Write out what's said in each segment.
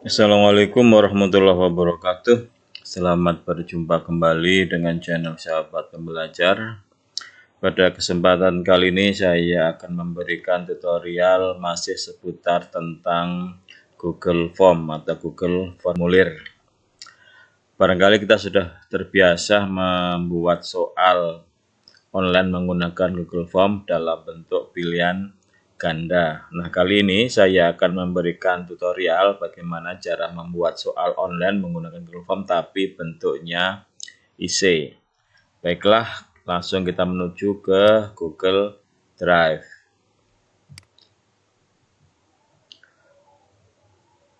Assalamualaikum warahmatullahi wabarakatuh. Selamat berjumpa kembali dengan channel Sahabat Pembelajar. Pada kesempatan kali ini saya akan memberikan tutorial masih seputar tentang Google Form atau Google Formulir. Barangkali kita sudah terbiasa membuat soal online menggunakan Google Form dalam bentuk pilihan ganda. Nah, kali ini saya akan memberikan tutorial bagaimana cara membuat soal online menggunakan Google Form tapi bentuknya IC. Baiklah, langsung kita menuju ke Google Drive.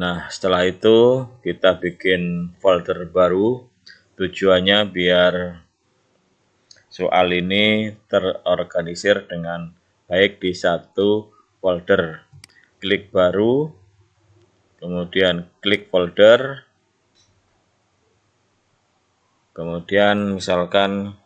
Nah, setelah itu kita bikin folder baru. Tujuannya biar soal ini terorganisir dengan baik di satu folder. Klik baru, kemudian klik folder, kemudian misalkan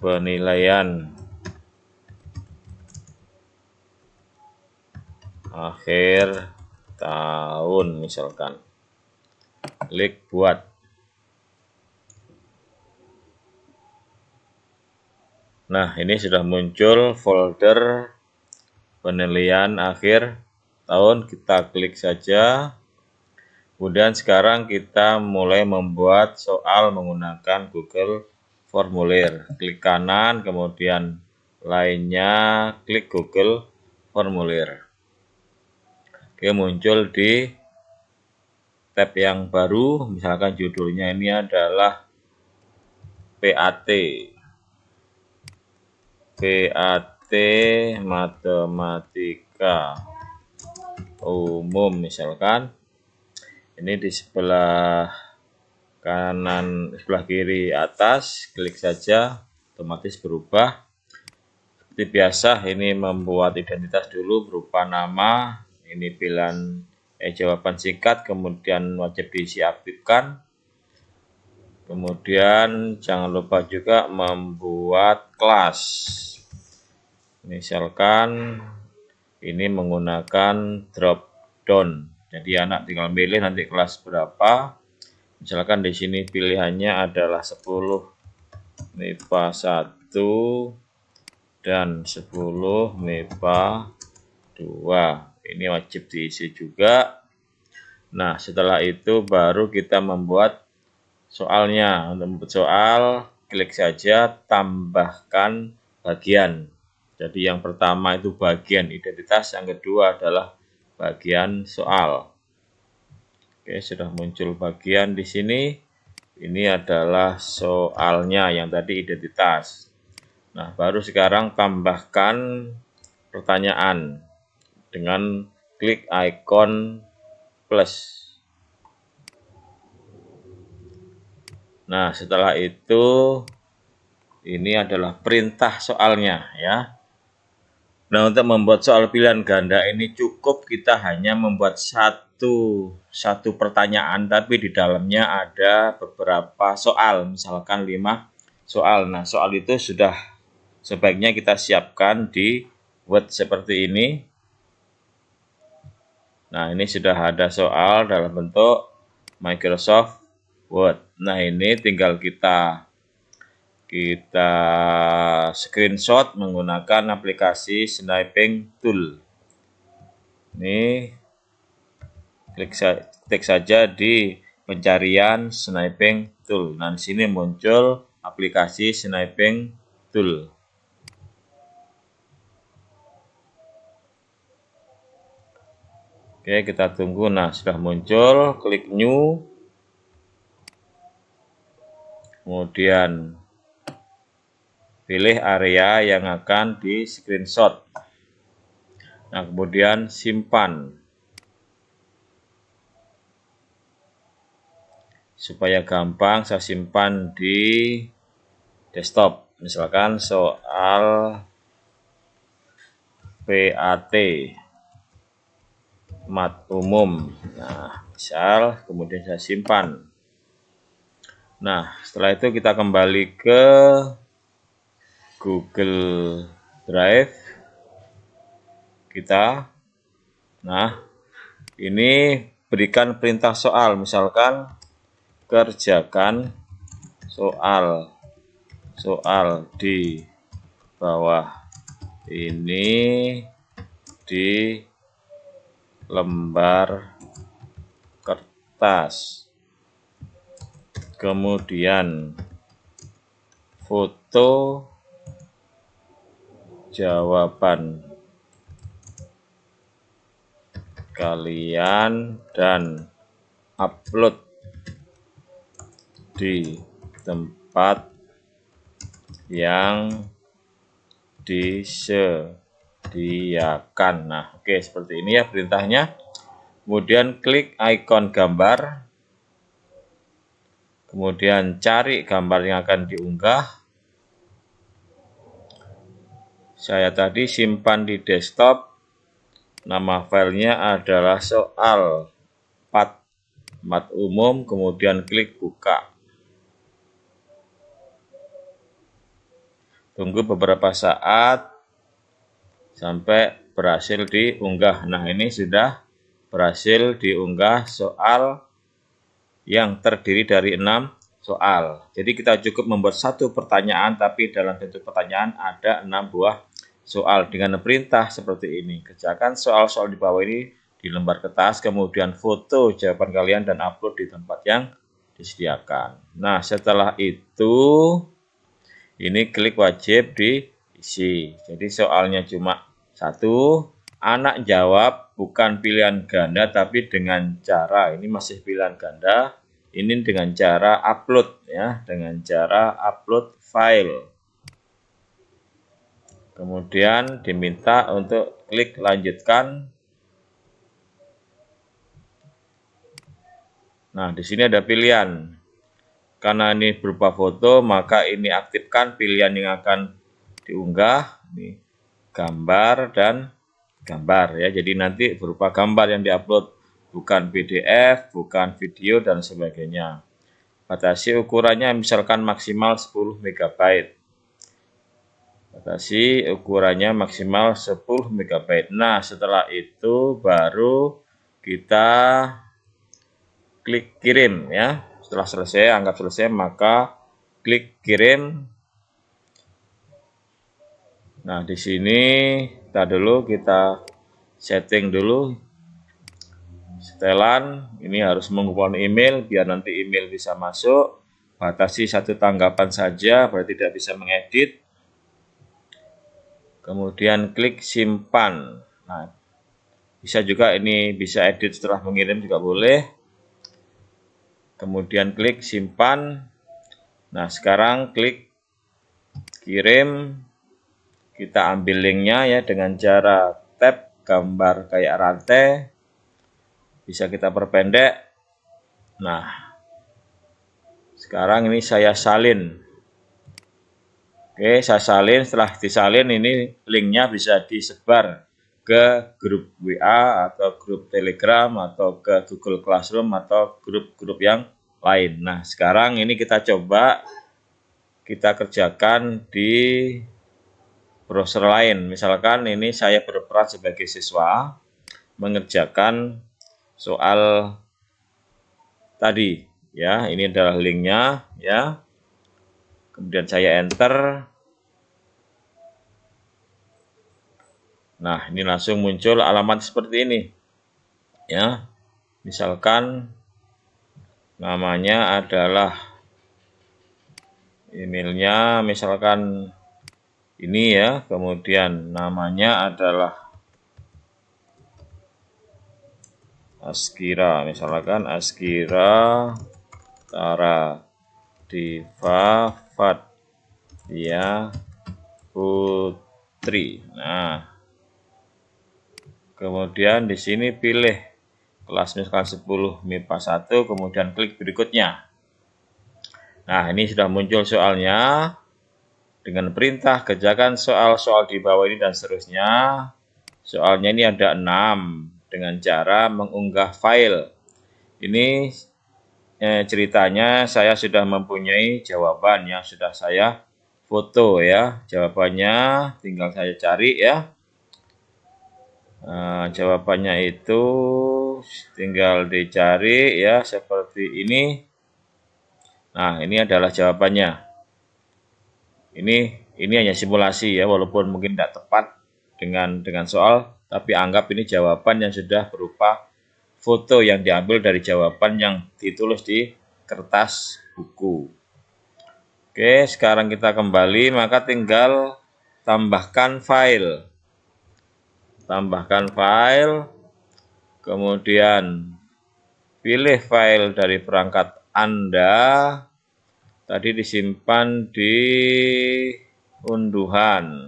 penilaian akhir tahun misalkan klik buat Nah, ini sudah muncul folder penilaian akhir tahun. Kita klik saja. Kemudian sekarang kita mulai membuat soal menggunakan Google Formulir. Klik kanan, kemudian lainnya klik Google Formulir. Oke, muncul di tab yang baru. Misalkan judulnya ini adalah PAT. VAT matematika umum misalkan ini di sebelah kanan sebelah kiri atas klik saja otomatis berubah seperti biasa ini membuat identitas dulu berupa nama ini pilihan eh, jawaban singkat kemudian wajib diisi aktifkan kemudian jangan lupa juga membuat kelas misalkan ini menggunakan drop down jadi anak tinggal milih nanti kelas berapa misalkan di sini pilihannya adalah 10 MIPA 1 dan 10 MIPA 2 ini wajib diisi juga nah setelah itu baru kita membuat soalnya untuk membuat soal klik saja tambahkan bagian jadi yang pertama itu bagian identitas, yang kedua adalah bagian soal. Oke, sudah muncul bagian di sini. Ini adalah soalnya yang tadi identitas. Nah, baru sekarang tambahkan pertanyaan dengan klik icon plus. Nah, setelah itu ini adalah perintah soalnya ya. Nah, untuk membuat soal pilihan ganda ini cukup kita hanya membuat satu satu pertanyaan tapi di dalamnya ada beberapa soal, misalkan lima soal. Nah, soal itu sudah sebaiknya kita siapkan di Word seperti ini. Nah, ini sudah ada soal dalam bentuk Microsoft Word. Nah, ini tinggal kita kita screenshot menggunakan aplikasi sniping tool ini klik, klik saja di pencarian sniping tool nah sini muncul aplikasi sniping tool Oke, kita tunggu. Nah, sudah muncul. Klik new. Kemudian pilih area yang akan di screenshot. Nah, kemudian simpan. Supaya gampang saya simpan di desktop. Misalkan soal PAT mat umum. Nah, misal kemudian saya simpan. Nah, setelah itu kita kembali ke Google Drive kita. Nah, ini berikan perintah soal, misalkan kerjakan soal soal di bawah ini di lembar kertas. Kemudian foto jawaban kalian dan upload di tempat yang disediakan. Nah, oke seperti ini ya perintahnya. Kemudian klik ikon gambar. Kemudian cari gambar yang akan diunggah saya tadi simpan di desktop. Nama filenya adalah soal 4 mat umum, kemudian klik buka. Tunggu beberapa saat sampai berhasil diunggah. Nah, ini sudah berhasil diunggah soal yang terdiri dari enam soal. Jadi kita cukup membuat satu pertanyaan, tapi dalam bentuk pertanyaan ada enam buah soal dengan perintah seperti ini. Kerjakan soal-soal di bawah ini di lembar kertas, kemudian foto jawaban kalian dan upload di tempat yang disediakan. Nah, setelah itu ini klik wajib diisi. Jadi soalnya cuma satu, anak jawab bukan pilihan ganda tapi dengan cara ini masih pilihan ganda, ini dengan cara upload ya, dengan cara upload file. Kemudian diminta untuk klik lanjutkan. Nah, di sini ada pilihan. Karena ini berupa foto, maka ini aktifkan pilihan yang akan diunggah. Ini gambar dan gambar ya. Jadi nanti berupa gambar yang diupload bukan PDF, bukan video dan sebagainya. Batasi ukurannya misalkan maksimal 10 MB batasi ukurannya maksimal 10 MB. Nah, setelah itu baru kita klik kirim ya. Setelah selesai, anggap selesai, maka klik kirim. Nah, di sini kita dulu kita setting dulu setelan ini harus menggunakan email biar nanti email bisa masuk batasi satu tanggapan saja berarti tidak bisa mengedit kemudian klik simpan nah, bisa juga ini bisa edit setelah mengirim juga boleh kemudian klik simpan nah sekarang klik kirim kita ambil linknya ya dengan cara tab gambar kayak rantai bisa kita perpendek nah sekarang ini saya salin Oke, saya salin. Setelah disalin ini linknya bisa disebar ke grup WA atau grup Telegram atau ke Google Classroom atau grup-grup yang lain. Nah, sekarang ini kita coba kita kerjakan di browser lain. Misalkan ini saya berperan sebagai siswa mengerjakan soal tadi ya. Ini adalah linknya ya. Kemudian saya enter Nah, ini langsung muncul alamat seperti ini. Ya. Misalkan namanya adalah emailnya misalkan ini ya, kemudian namanya adalah Askira misalkan Askira Tara Diva Fat ya Putri nah Kemudian di sini pilih kelas misalkan 10 MIPA 1, kemudian klik berikutnya. Nah, ini sudah muncul soalnya dengan perintah kerjakan soal-soal di bawah ini dan seterusnya. Soalnya ini ada 6 dengan cara mengunggah file. Ini eh, ceritanya saya sudah mempunyai jawaban yang sudah saya foto ya. Jawabannya tinggal saya cari ya. Nah, jawabannya itu tinggal dicari ya seperti ini. Nah, ini adalah jawabannya. Ini ini hanya simulasi ya walaupun mungkin tidak tepat dengan dengan soal tapi anggap ini jawaban yang sudah berupa foto yang diambil dari jawaban yang ditulis di kertas buku. Oke, sekarang kita kembali maka tinggal tambahkan file tambahkan file, kemudian pilih file dari perangkat Anda, tadi disimpan di unduhan.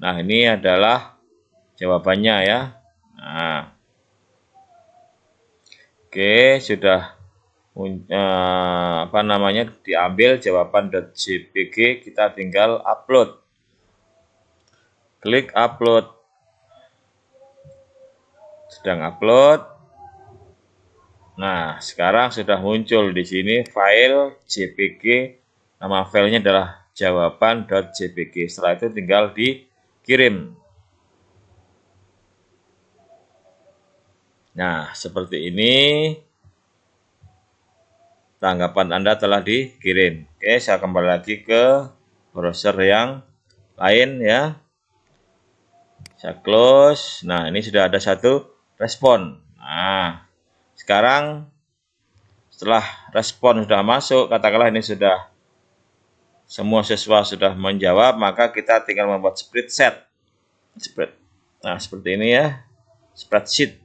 Nah, ini adalah jawabannya ya. Nah. Oke, sudah uh, apa namanya diambil jawaban .jpg kita tinggal upload. Klik upload sedang upload. Nah, sekarang sudah muncul di sini file JPG. Nama filenya adalah jawaban.jpg. Setelah itu tinggal dikirim. Nah, seperti ini tanggapan Anda telah dikirim. Oke, saya kembali lagi ke browser yang lain ya. Saya close. Nah, ini sudah ada satu respon. Nah, sekarang setelah respon sudah masuk, katakanlah ini sudah semua siswa sudah menjawab, maka kita tinggal membuat split set. Split. Nah, seperti ini ya. Spreadsheet.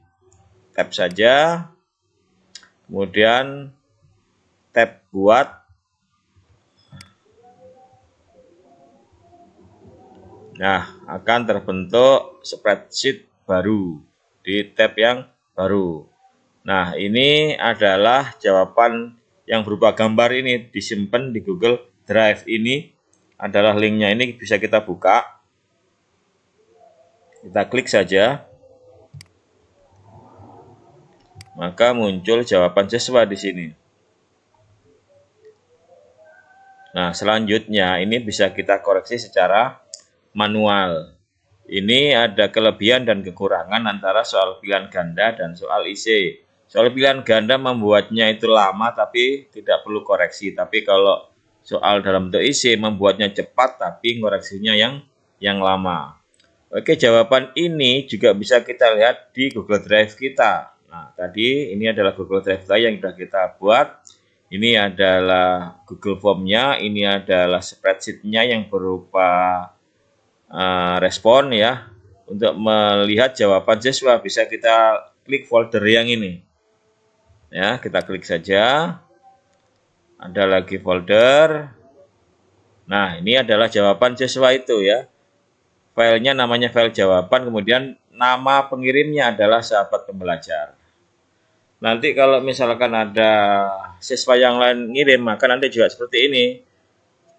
Tap saja. Kemudian tab buat Nah, akan terbentuk spreadsheet baru di tab yang baru. Nah, ini adalah jawaban yang berupa gambar ini disimpan di Google Drive ini adalah linknya ini bisa kita buka. Kita klik saja. Maka muncul jawaban siswa di sini. Nah, selanjutnya ini bisa kita koreksi secara manual. Ini ada kelebihan dan kekurangan antara soal pilihan ganda dan soal IC. Soal pilihan ganda membuatnya itu lama tapi tidak perlu koreksi. Tapi kalau soal dalam bentuk IC membuatnya cepat tapi koreksinya yang yang lama. Oke, jawaban ini juga bisa kita lihat di Google Drive kita. Nah, tadi ini adalah Google Drive saya yang sudah kita buat. Ini adalah Google Formnya, ini adalah spreadsheetnya yang berupa Eh, respon ya untuk melihat jawaban siswa bisa kita klik folder yang ini ya kita klik saja ada lagi folder nah ini adalah jawaban siswa itu ya filenya namanya file jawaban kemudian nama pengirimnya adalah sahabat pembelajar nanti kalau misalkan ada siswa yang lain ngirim maka nanti juga seperti ini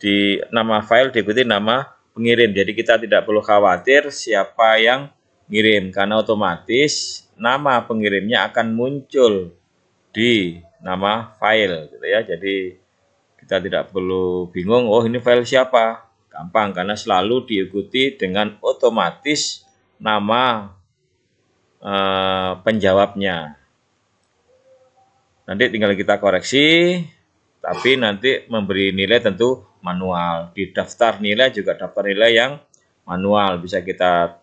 di nama file diikuti nama pengirim. Jadi kita tidak perlu khawatir siapa yang ngirim karena otomatis nama pengirimnya akan muncul di nama file gitu ya. Jadi kita tidak perlu bingung, oh ini file siapa? Gampang karena selalu diikuti dengan otomatis nama uh, penjawabnya. Nanti tinggal kita koreksi, tapi nanti memberi nilai tentu manual. Di daftar nilai juga daftar nilai yang manual bisa kita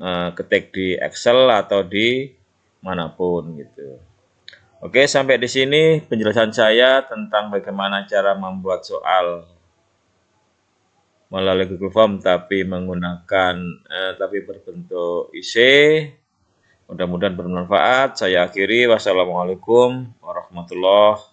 uh, ketik di Excel atau di manapun gitu. Oke, sampai di sini penjelasan saya tentang bagaimana cara membuat soal melalui Google Form tapi menggunakan eh, tapi berbentuk IC. Mudah-mudahan bermanfaat. Saya akhiri. Wassalamualaikum warahmatullahi